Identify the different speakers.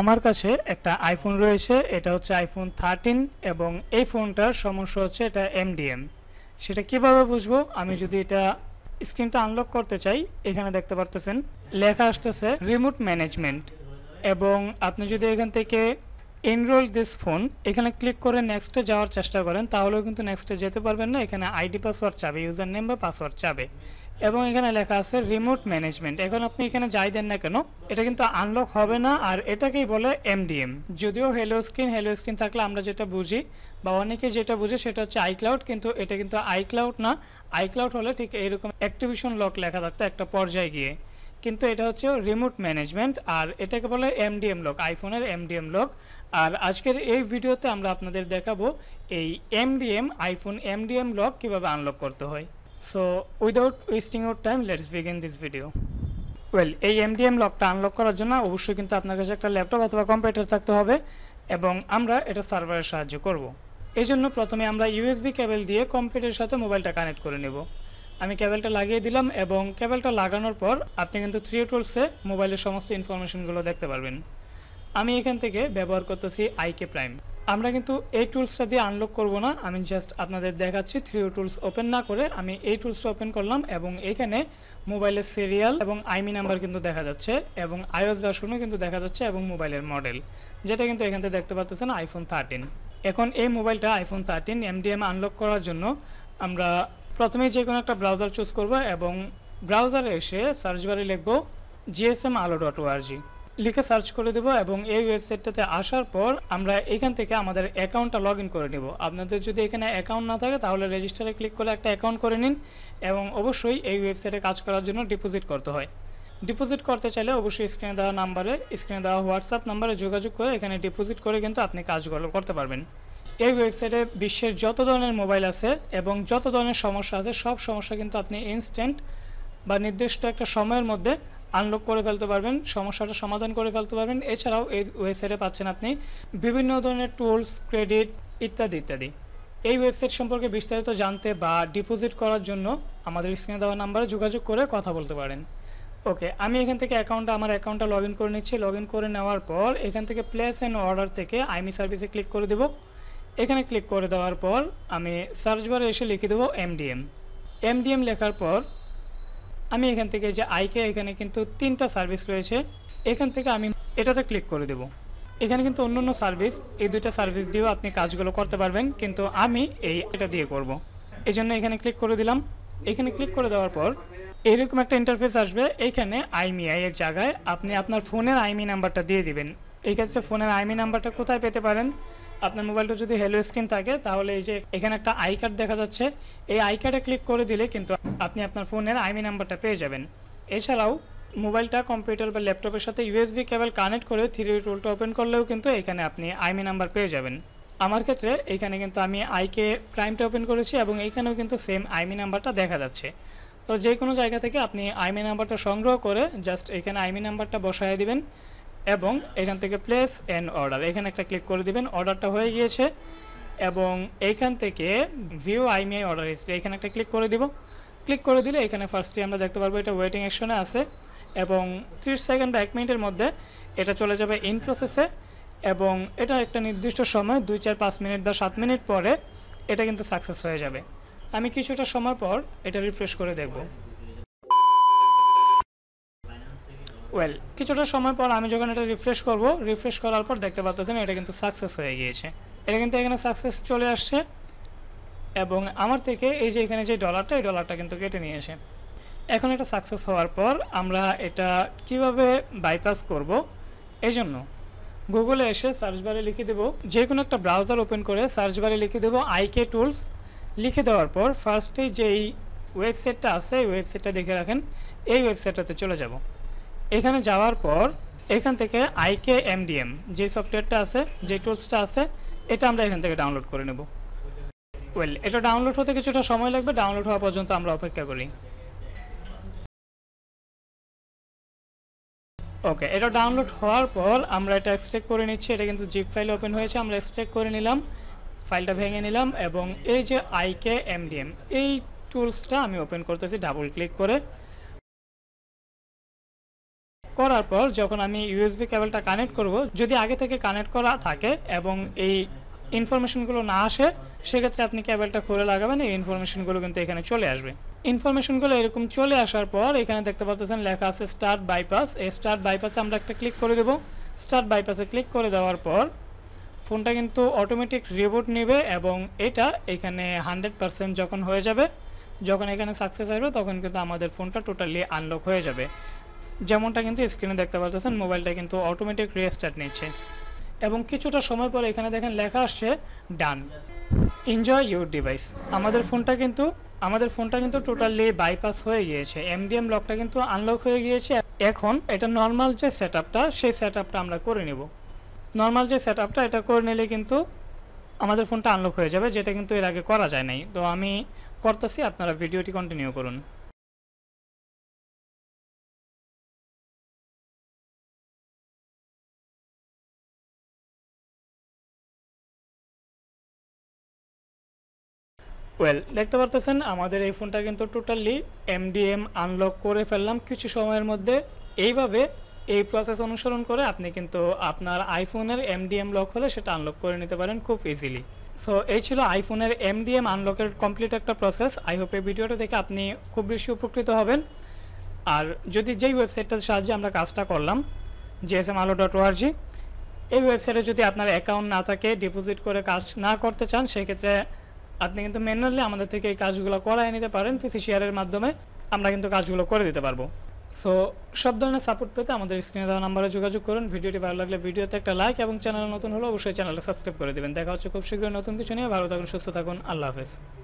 Speaker 1: আমার কাছে একটা আইফোন রয়েছে এটা হচ্ছে আইফোন থার্টিন এবং এই ফোনটার সমস্যা হচ্ছে এটা এমডিএম সেটা কিভাবে বুঝবো আমি যদি এটা স্ক্রিনটা আনলক করতে চাই এখানে দেখতে পারতেছেন লেখা আসতেছে রিমোট ম্যানেজমেন্ট এবং আপনি যদি এখান থেকে এনরোল দিস ফোন এখানে ক্লিক করে নেক্সটে যাওয়ার চেষ্টা করেন তাহলেও কিন্তু নেক্সটে যেতে পারবেন না এখানে আইডি পাসওয়ার্ড চাবে ইউজার নেম বা পাসওয়ার্ড চাবে এবং এখানে লেখা আছে রিমোট ম্যানেজমেন্ট এখন আপনি এখানে যাই দেন না কেন এটা কিন্তু আনলক হবে না আর এটাকেই বলে এমডিএম যদিও হেলো স্ক্রিন হেলো স্ক্রিন থাকলে আমরা যেটা বুঝি বা অনেকে যেটা বুঝে সেটা হচ্ছে আইক্লাউড কিন্তু এটা কিন্তু আইক্লাউড না আইক্লাউড হলে ঠিক এইরকম অ্যাক্টিভিশন লক লেখা থাকতো একটা পর্যায়ে গিয়ে কিন্তু এটা হচ্ছে রিমোট ম্যানেজমেন্ট আর এটাকে বলে এমডিএম লক আইফোনের এমডিএম লক আর আজকের এই ভিডিওতে আমরা আপনাদের দেখাবো এই এমডিএম আইফোন এমডিএম লক কীভাবে আনলক করতে হয় So without wasting your time, let's begin this video. Well এই এমডিএম লকটা আনলক করার জন্য অবশ্যই কিন্তু আপনার কাছে একটা ল্যাপটপ অথবা কম্পিউটার থাকতে হবে এবং আমরা এটা সার্ভারের সাহায্য করব। এই জন্য প্রথমে আমরা ইউএসবি কেবল দিয়ে কম্পিউটারের সাথে মোবাইলটা কানেক্ট করে নেব আমি কেবলটা লাগিয়ে দিলাম এবং কেবলটা লাগানোর পর আপনি কিন্তু থ্রি টোলসে মোবাইলের সমস্ত ইনফরমেশনগুলো দেখতে পারবেন আমি এখান থেকে ব্যবহার করতেছি আইকে প্রাইম আমরা কিন্তু এই টুলসটা দিয়ে আনলক করব না আমি জাস্ট আপনাদের দেখাচ্ছি ও টুলস ওপেন না করে আমি এই টুলসটা ওপেন করলাম এবং এখানে মোবাইলের সিরিয়াল এবং আইমি নাম্বার e কিন্তু দেখা যাচ্ছে এবং আইওএস ভার্সনও কিন্তু দেখা যাচ্ছে এবং মোবাইলের মডেল যেটা কিন্তু এখান থেকে দেখতে পাচ্তেছেন আইফোন থার্টিন এখন এই মোবাইলটা আইফোন থার্টিন এমডিএম আনলক করার জন্য আমরা প্রথমেই যে কোনো একটা ব্রাউজার চুজ করব এবং ব্রাউজারে এসে সার্চবারে লিখবো লিখব জিএসএম আলো ডট ওআরজি লিখে সার্চ করে দেব এবং এই ওয়েবসাইটটাতে আসার পর আমরা এখান থেকে আমাদের অ্যাকাউন্টটা লগ করে নেব আপনাদের যদি এখানে অ্যাকাউন্ট না থাকে তাহলে রেজিস্টারে ক্লিক করে একটা অ্যাকাউন্ট করে নিন এবং অবশ্যই এই ওয়েবসাইটে কাজ করার জন্য ডিপোজিট করতে হয় ডিপোজিট করতে চাইলে অবশ্যই স্ক্রিনে দেওয়া নাম্বারে স্ক্রিনে দেওয়া হোয়াটসঅ্যাপ নাম্বারে যোগাযোগ করে এখানে ডিপোজিট করে কিন্তু আপনি কাজগুলো করতে পারবেন এই ওয়েবসাইটে বিশ্বের যত ধরনের মোবাইল আছে এবং যত ধরনের সমস্যা আছে সব সমস্যা কিন্তু আপনি ইনস্ট্যান্ট বা নির্দিষ্ট একটা সময়ের মধ্যে আনলক করে ফেলতে পারবেন সমস্যাটা সমাধান করে ফেলতে পারবেন এছাড়াও এই ওয়েবসাইটে পাচ্ছেন আপনি বিভিন্ন ধরনের টুলস ক্রেডিট ইত্যাদি ইত্যাদি এই ওয়েবসাইট সম্পর্কে বিস্তারিত জানতে বা ডিপোজিট করার জন্য আমাদের স্ক্রিনে দেওয়া নাম্বারে যোগাযোগ করে কথা বলতে পারেন ওকে আমি এখান থেকে অ্যাকাউন্টটা আমার অ্যাকাউন্টটা লগ ইন করে নিচ্ছি লগ ইন করে নেওয়ার পর এখান থেকে প্লেস অ্যান্ড অর্ডার থেকে আইমি সার্ভিসে ক্লিক করে দেব এখানে ক্লিক করে দেওয়ার পর আমি সার্চ বারে এসে লিখে দেবো এমডিএম এমডিএম লেখার পর আমি এখান থেকে যে আইকে এখানে কিন্তু তিনটা সার্ভিস রয়েছে এখান থেকে আমি এটাতে ক্লিক করে দেব এখানে কিন্তু অন্য অন্য সার্ভিস এই দুইটা সার্ভিস দিয়েও আপনি কাজগুলো করতে পারবেন কিন্তু আমি এই এটা দিয়ে করব। এই জন্য এখানে ক্লিক করে দিলাম এখানে ক্লিক করে দেওয়ার পর এইরকম একটা ইন্টারফেস আসবে এখানে আইমি এর জায়গায় আপনি আপনার ফোনের আইমি নাম্বারটা দিয়ে দিবেন এই ক্ষেত্রে ফোনের আইমি নাম্বারটা কোথায় পেতে পারেন আপনার মোবাইলটা যদি হ্যালো স্ক্রিন থাকে তাহলে এই যে এখানে একটা আই কার্ড দেখা যাচ্ছে এই আই কার্ডে ক্লিক করে দিলে কিন্তু আপনি আপনার ফোনের আইমি নাম্বারটা পেয়ে যাবেন এছাড়াও মোবাইলটা কম্পিউটার বা ল্যাপটপের সাথে ইউএসবি কেবল কানেক্ট করে থ্রি টুলটা ওপেন করলেও কিন্তু এখানে আপনি আইমি নাম্বার পেয়ে যাবেন আমার ক্ষেত্রে এখানে কিন্তু আমি আইকে প্রাইমটা ওপেন করেছি এবং এইখানেও কিন্তু সেম আইমি নাম্বারটা দেখা যাচ্ছে তো যে কোনো জায়গা থেকে আপনি আইমি নাম্বারটা সংগ্রহ করে জাস্ট এখানে আইমি নাম্বারটা বসায় দিবেন এবং এখান থেকে প্লেস অ্যান্ড অর্ডার এখানে একটা ক্লিক করে দিবেন অর্ডারটা হয়ে গিয়েছে এবং এইখান থেকে ভিউ আইমিআই অর্ডার হিস্ট্রি এখানে একটা ক্লিক করে দিব ক্লিক করে দিলে এখানে ফার্স্টে আমরা দেখতে পারবো এটা ওয়েটিং অ্যাকশনে আছে এবং ত্রিশ সেকেন্ড বা এক মিনিটের মধ্যে এটা চলে যাবে ইন প্রসেসে এবং এটা একটা নির্দিষ্ট সময় দুই চার পাঁচ মিনিট বা সাত মিনিট পরে এটা কিন্তু সাকসেস হয়ে যাবে আমি কিছুটা সময় পর এটা রিফ্রেশ করে দেখব ওয়েল কিছুটা সময় পর আমি যখন এটা রিফ্রেশ করব রিফ্রেশ করার পর দেখতে পাচ্ছেন এটা কিন্তু সাকসেস হয়ে গিয়েছে এটা কিন্তু এখানে সাকসেস চলে আসছে এবং আমার থেকে এই যে এখানে যে ডলারটা এই ডলারটা কিন্তু কেটে নিয়েছে এখন এটা সাকসেস হওয়ার পর আমরা এটা কিভাবে বাইপাস করব এই জন্য গুগলে এসে সার্চ বারে লিখে দেব যে কোনো একটা ব্রাউজার ওপেন করে সার্চ বারে লিখে দেব আইকে টুলস লিখে দেওয়ার পর ফার্স্টে যেই ওয়েবসাইটটা আছে এই ওয়েবসাইটটা দেখে রাখেন এই ওয়েবসাইটটাতে চলে যাব এখানে যাওয়ার পর এখান থেকে আইকে এমডিএম যে সফটওয়্যারটা আছে যে টুলসটা আছে এটা আমরা এখান থেকে ডাউনলোড করে নেব ওয়েল এটা ডাউনলোড হতে কিছুটা সময় লাগবে ডাউনলোড হওয়া পর্যন্ত আমরা অপেক্ষা করি ওকে এটা ডাউনলোড হওয়ার পর আমরা এটা এক্সট্রেক করে নিচ্ছি এটা কিন্তু জিপ ফাইল ওপেন হয়েছে আমরা এক্সট্রেক করে নিলাম ফাইলটা ভেঙে নিলাম এবং এই যে আইকে এমডিএম এই টুলসটা আমি ওপেন করতেছি ডাবল ক্লিক করে করার পর যখন আমি ইউএসবি কেবলটা কানেক্ট করব যদি আগে থেকে কানেক্ট করা থাকে এবং এই ইনফরমেশনগুলো না আসে সেক্ষেত্রে আপনি কেবলটা খুলে লাগাবেন এই ইনফরমেশনগুলো কিন্তু এখানে চলে আসবে ইনফরমেশনগুলো এরকম চলে আসার পর এখানে দেখতে পাচ্ছেন লেখা আছে স্টার্ট বাইপাস এই স্টার্ট বাইপাসে আমরা একটা ক্লিক করে দেবো স্টার্ট বাইপাসে ক্লিক করে দেওয়ার পর ফোনটা কিন্তু অটোমেটিক রিবুট নেবে এবং এটা এখানে হান্ড্রেড পারসেন্ট যখন হয়ে যাবে যখন এখানে সাকসেস আসবে তখন কিন্তু আমাদের ফোনটা টোটালি আনলক হয়ে যাবে যেমনটা কিন্তু স্ক্রিনে দেখতে পাচ্ছেন মোবাইলটা কিন্তু অটোমেটিক রিস্টার্ট নিচ্ছে এবং কিছুটা সময় পরে এখানে দেখেন লেখা আসছে ডান এনজয় ইউর ডিভাইস আমাদের ফোনটা কিন্তু আমাদের ফোনটা কিন্তু টোটালি বাইপাস হয়ে গিয়েছে এমডিএম লকটা কিন্তু আনলক হয়ে গিয়েছে এখন এটা নর্মাল যে সেট সেই সেট আমরা করে নেব নর্মাল যে সেট এটা করে নিলে কিন্তু আমাদের ফোনটা আনলক হয়ে যাবে যেটা কিন্তু এর আগে করা যায় নাই তো আমি করতেছি আপনারা ভিডিওটি কন্টিনিউ করুন ওয়েল দেখতে পারতেছেন আমাদের এই ফোনটা কিন্তু টোটালি এমডিএম আনলক করে ফেললাম কিছু সময়ের মধ্যে এইভাবে এই প্রসেস অনুসরণ করে আপনি কিন্তু আপনার আইফোনের এমডিএম লক হলে সেটা আনলক করে নিতে পারেন খুব ইজিলি সো এই ছিল আইফোনের এমডিএম আনলকের কমপ্লিট একটা প্রসেস আই হোপ এই ভিডিওটা দেখে আপনি খুব বেশি উপকৃত হবেন আর যদি যেই ওয়েবসাইটটার সাহায্যে আমরা কাজটা করলাম জিএসএম আলো ডট ওআরজি এই ওয়েবসাইটে যদি আপনার অ্যাকাউন্ট না থাকে ডিপোজিট করে কাজ না করতে চান সেক্ষেত্রে আপনি কিন্তু ম্যানুয়ালি আমাদের থেকে এই কাজগুলো করাই নিতে পারেন পিসি শেয়ারের মাধ্যমে আমরা কিন্তু কাজগুলো করে দিতে পারবো সো সব ধরনের সাপোর্ট পেতে আমাদের স্ক্রিনে দেওয়া নাম্বারে যোগাযোগ করুন ভিডিওটি ভালো লাগলে ভিডিওতে একটা লাইক এবং চ্যানেল নতুন হলে অবশ্যই চ্যানেলটা সাবস্ক্রাইব করে দেবেন দেখা হচ্ছে খুব শীঘ্রই নতুন কিছু নিয়ে ভালো থাকুন সুস্থ থাকুন আল্লাহ হাফেজ